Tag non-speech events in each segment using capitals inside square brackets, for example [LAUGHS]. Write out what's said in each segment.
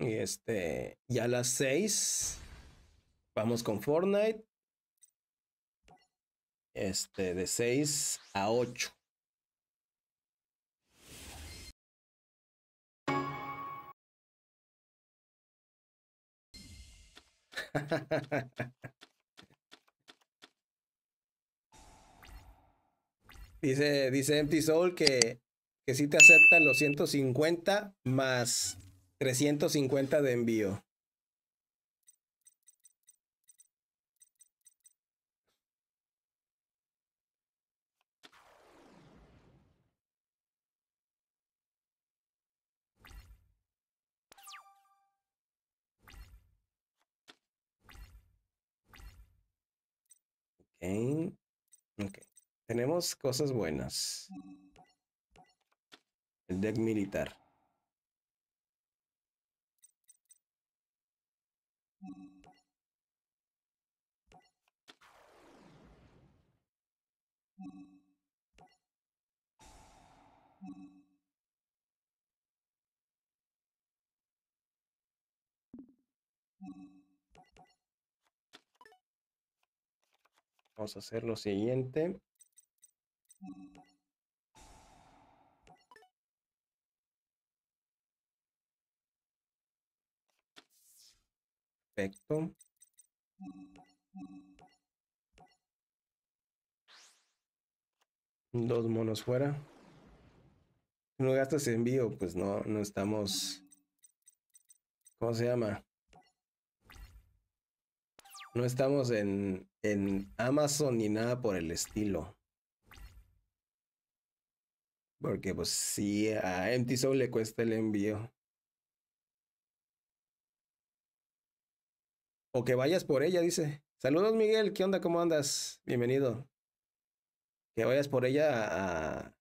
Y este, ya a las 6 vamos con Fortnite. Este, de 6 a 8. [LAUGHS] dice, dice Empty Soul que, que sí te aceptan los 150 más 350 de envío. Tenemos cosas buenas. El deck militar. Vamos a hacer lo siguiente. Perfecto. Dos monos fuera. No gastas envío, pues no, no estamos. ¿Cómo se llama? No estamos en, en Amazon ni nada por el estilo. Porque pues sí, a Empty Soul le cuesta el envío. O que vayas por ella, dice. Saludos Miguel, ¿qué onda? ¿Cómo andas? Bienvenido. Que vayas por ella a,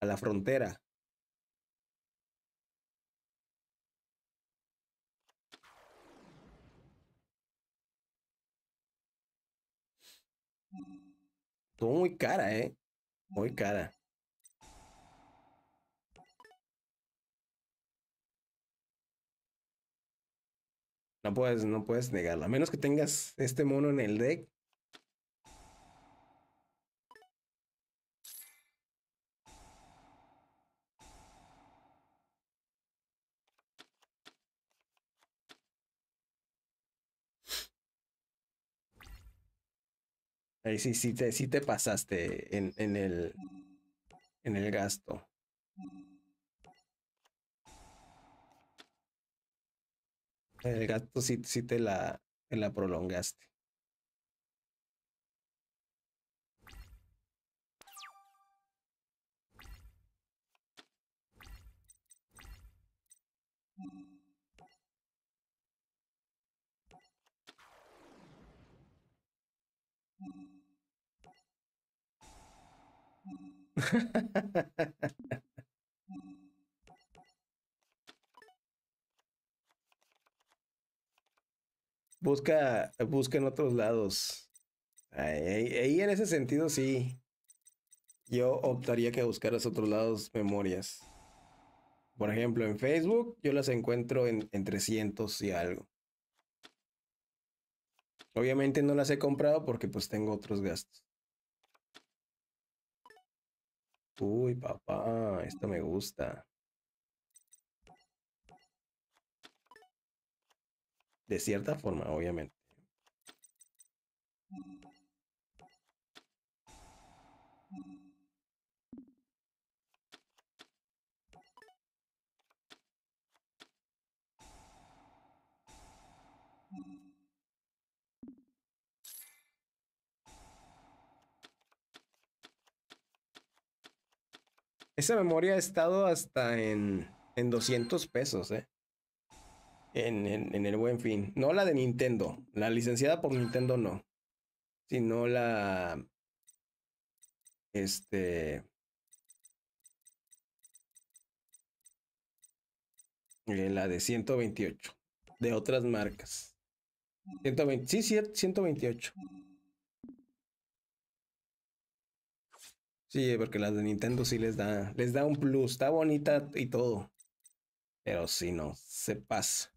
a la frontera. Estuvo muy cara, ¿eh? Muy cara. No puedes, no puedes negarlo. A menos que tengas este mono en el deck, Ahí eh, sí, sí te, sí te pasaste en, en, el, en el gasto. El gasto sí, te la, te la prolongaste. [LAUGHS] busca, busca en otros lados. Ahí, en ese sentido sí. Yo optaría que buscaras otros lados memorias. Por ejemplo, en Facebook yo las encuentro en, en 300 y algo. Obviamente no las he comprado porque pues tengo otros gastos. Uy, papá, esto me gusta. De cierta forma, obviamente. Esa memoria ha estado hasta en, en 200 pesos, ¿eh? En, el buen fin. No la de Nintendo. La licenciada por Nintendo no. Sino la. Este. Eh, la de 128. De otras marcas. 120, sí, 128. Sí, porque las de Nintendo sí les da, les da un plus, está bonita y todo. Pero si no, se pasa.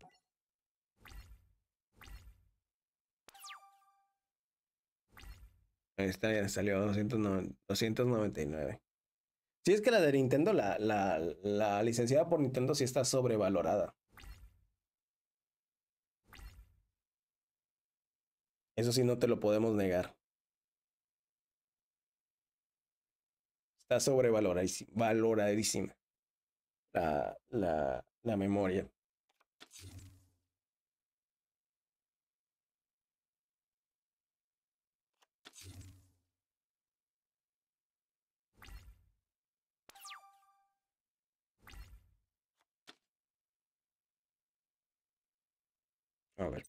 Ahí está, ya salió 299. Sí, es que la de Nintendo, la, la, la licenciada por Nintendo sí está sobrevalorada. Eso sí no te lo podemos negar. está sobrevaloradísima la, la, la memoria. A ver.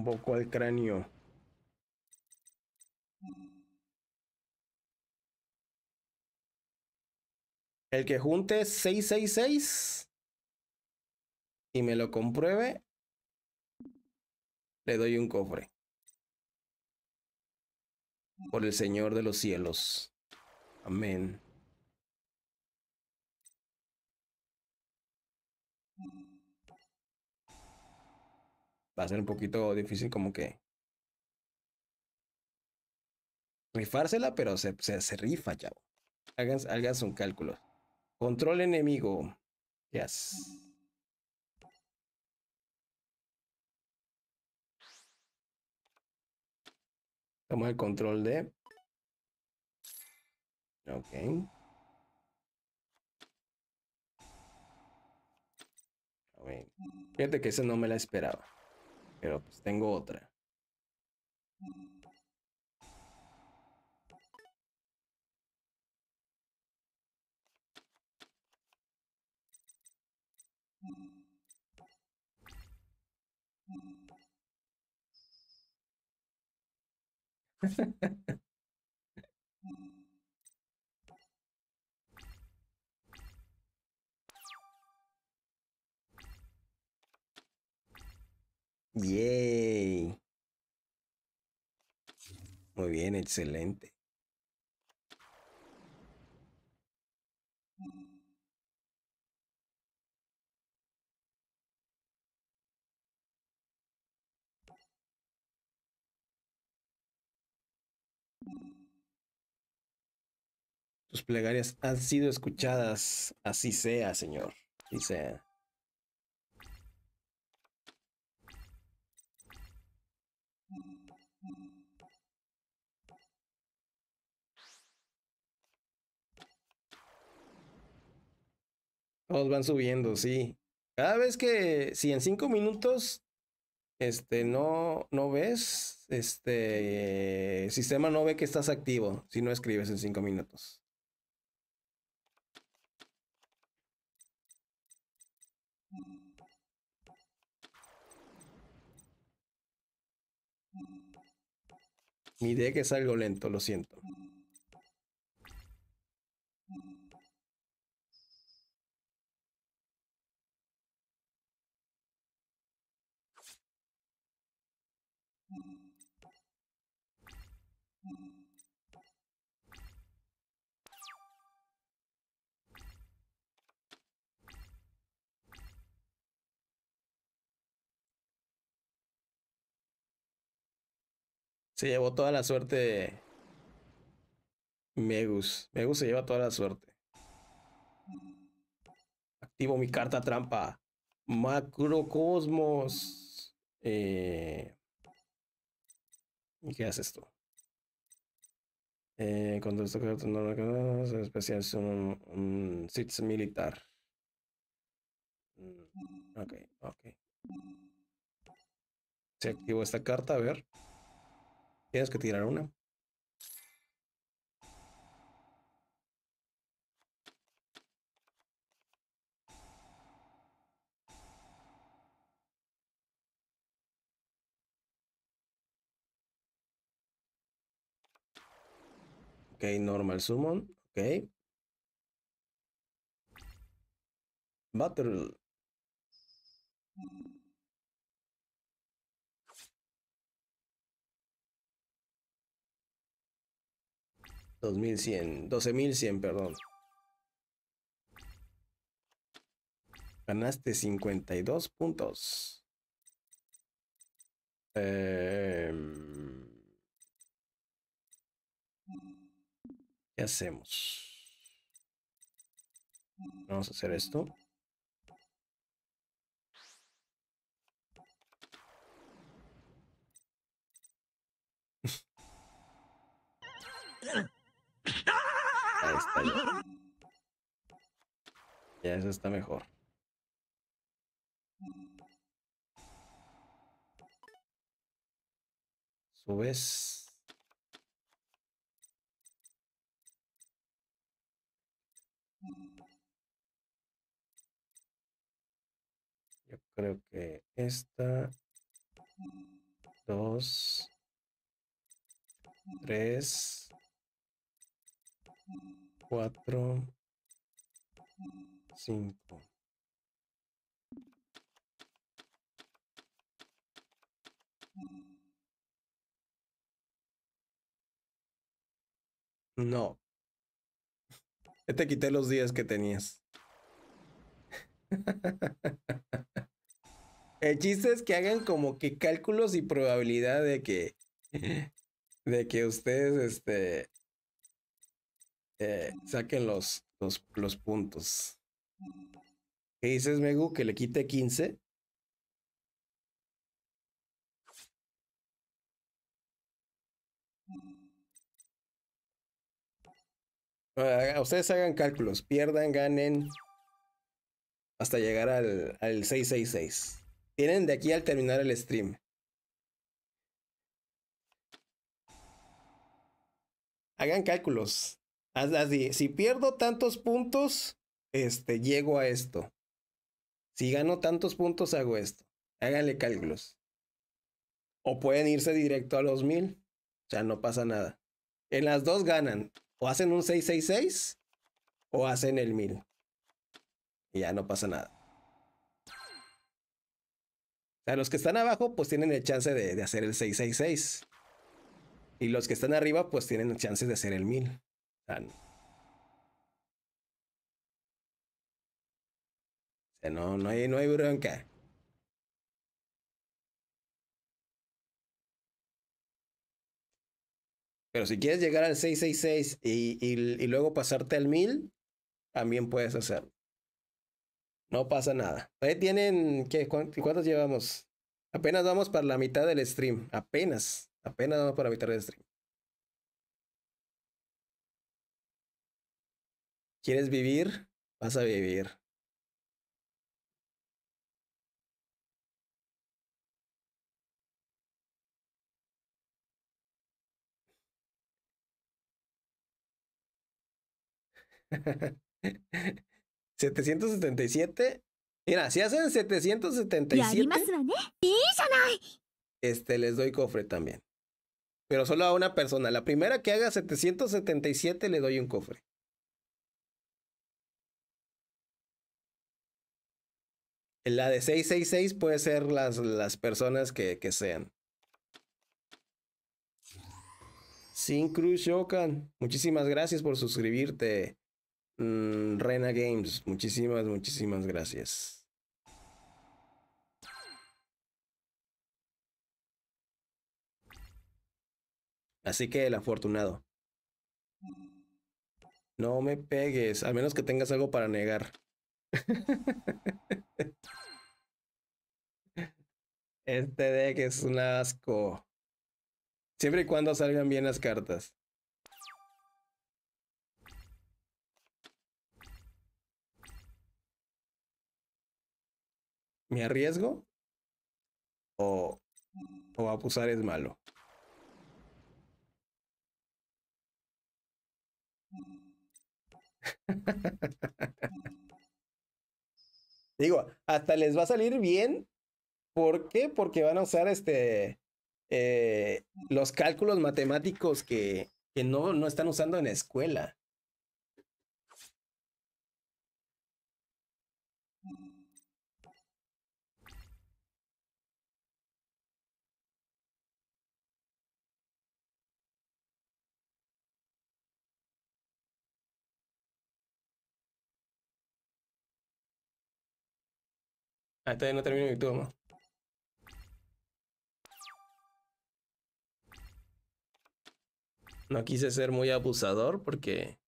un poco el cráneo. El que junte 666 y me lo compruebe, le doy un cofre. Por el Señor de los cielos. Amén va a ser un poquito difícil como que rifársela, pero se, se, rifa, ya. hagan hagan un cálculo. Control enemigo. Yes. Vamos el control de... Ok. Fíjate que eso no me la esperaba. Pero pues tengo otra. [LAUGHS] Muy bien, excelente. Tus plegarias han sido escuchadas, así sea, Señor, así sea. Todos van subiendo, sí. Cada vez que, si en cinco minutos, este, no, no ves, este, el sistema no ve que estás activo si no escribes en cinco minutos. Mi que es algo lento, lo siento. Se llevó toda la suerte. Megus. Megus se lleva toda la suerte. Activo mi carta trampa. Macrocosmos. ¿Y eh, ¿Qué haces tú? Eh, cuando esto no especial, es un, militar. Mm, ok, ok. Se activó esta carta, a ver. Tienes que tirar una. Ok, normal summon. Ok. Battle. 2100, 12100, perdón. Ganaste 52 puntos. Eh, ¿Qué hacemos? Vamos a hacer esto. [LAUGHS] ya. eso está mejor. Subes. Yo creo que esta. Dos. Tres cuatro, cinco. No. te quité los días que tenías. [LAUGHS] El chiste es que hagan como que cálculos y probabilidad de que de que ustedes este eh, saquen los, los, los puntos. ¿Qué dices, Megu? ¿Que le quite 15? Ah, ustedes hagan cálculos, pierdan, ganen, hasta llegar al, al 666. Tienen de aquí al terminar el stream. Hagan cálculos. Así, si pierdo tantos puntos, este, llego a esto. Si gano tantos puntos, hago esto. Háganle cálculos. O pueden irse directo a los mil. O sea, no pasa nada. En las dos ganan. O hacen un 666 o hacen el 1000. Y ya no pasa nada. O sea, los que están abajo pues tienen el chance de, hacer el 666. Y los que están arriba pues tienen chances chance de hacer el 1000 no, no hay, no hay bronca. Pero si quieres llegar al 666 y, luego pasarte al 1000, también puedes hacerlo. No pasa nada. Ahí tienen, ¿qué? ¿Cuántos llevamos? Apenas vamos para la mitad del stream. Apenas. Apenas vamos para la mitad del stream. ¿Quieres vivir? Vas a vivir. ¿777? [LAUGHS] Mira, si hacen 777... Este, les doy cofre también. Pero solo a una persona. La primera que haga 777 le doy un cofre. La de 666 puede ser las, las personas que, que sean. Sin Cruz Shokan, muchísimas gracias por suscribirte. Mm, Rena Games, muchísimas, muchísimas gracias. Así que el afortunado. No me pegues, a menos que tengas algo para negar. [LAUGHS] este deck es un asco. Siempre y cuando salgan bien las cartas. ¿Me arriesgo? ¿O, o abusar es malo? [LAUGHS] Digo, hasta les va a salir bien. ¿Por qué? Porque van a usar este, eh, los cálculos matemáticos que, no, no están usando en la escuela. Ah, no termino mi No quise ser muy abusador porque...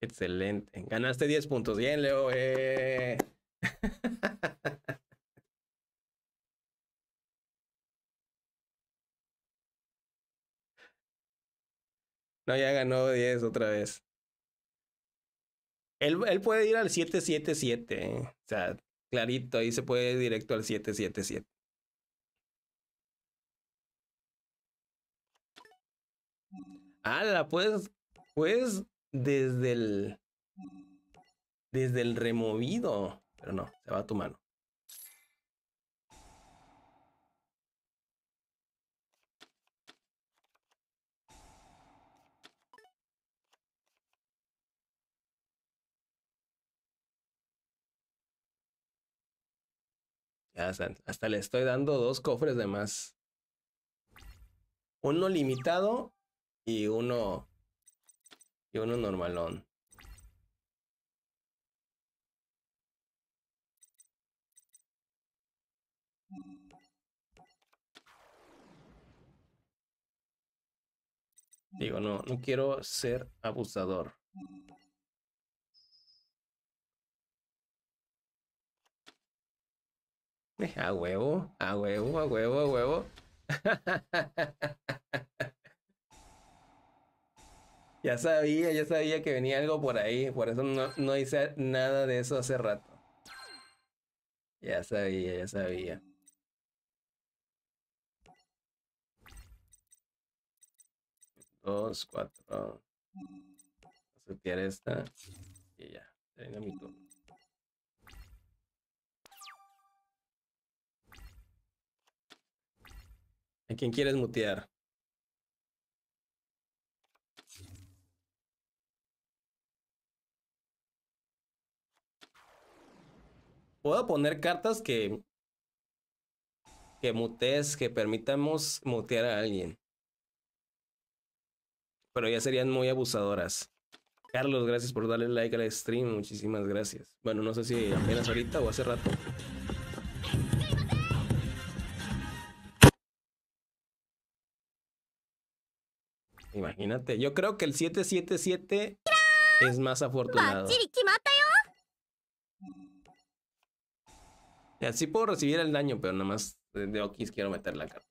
Excelente. Ganaste 10 puntos. Bien, Leo. Eh. [LAUGHS] No, ya ganó 10 otra vez. Él, puede ir al 777. ¿eh? O sea, clarito, ahí se puede ir directo al 777. la Pues puedes desde el, desde el removido. Pero no, se va a tu mano. hasta, le estoy dando dos cofres de más. Uno limitado y uno. Y uno normalón. Digo, no, no quiero ser abusador. [LAUGHS] A huevo, a huevo, a huevo, a huevo. [LAUGHS] ya sabía, ya sabía que venía algo por ahí. Por eso no, hice nada de eso hace rato. Ya sabía, ya sabía. Dos, cuatro. Voy a esta. Y ya, termina mi ¿A quién quieres mutear? Puedo poner cartas que que mutees, que permitamos mutear a alguien. Pero ya serían muy abusadoras. Carlos, gracias por darle like al stream. Muchísimas gracias. Bueno, no sé si apenas ahorita o hace rato. Imagínate, yo creo que el 777 es más afortunado. Y así puedo recibir el daño, pero nada más de Okis quiero meter la carta.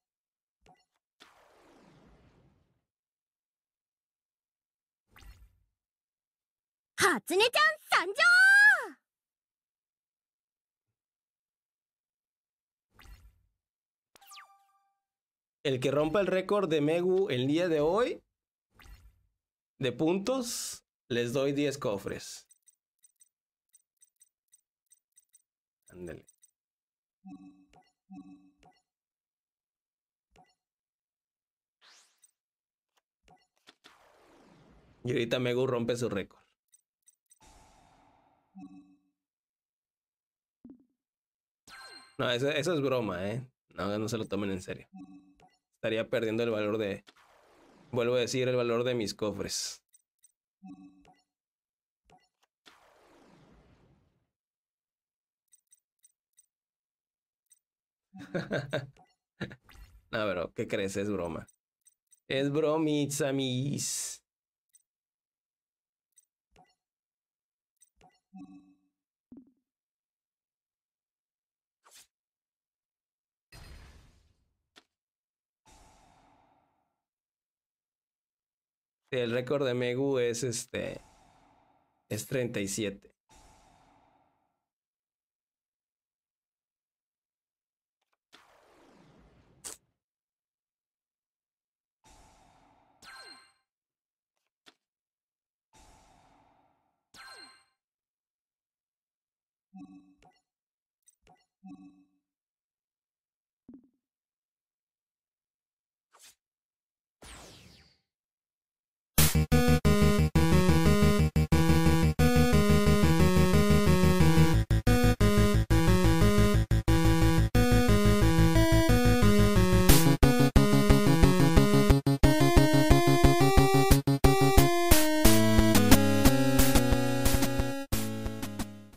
El que rompa el récord de Megu el día de hoy de puntos, les doy 10 cofres. Ándale. Y ahorita Megu rompe su récord. No, eso, es broma, ¿eh? No, no se lo tomen en serio. Estaría perdiendo el valor de, Vuelvo a decir el valor de mis cofres. [LAUGHS] no, pero, ¿qué crees? Es broma. Es bromis, mis. El récord de Megu es este. Es 37.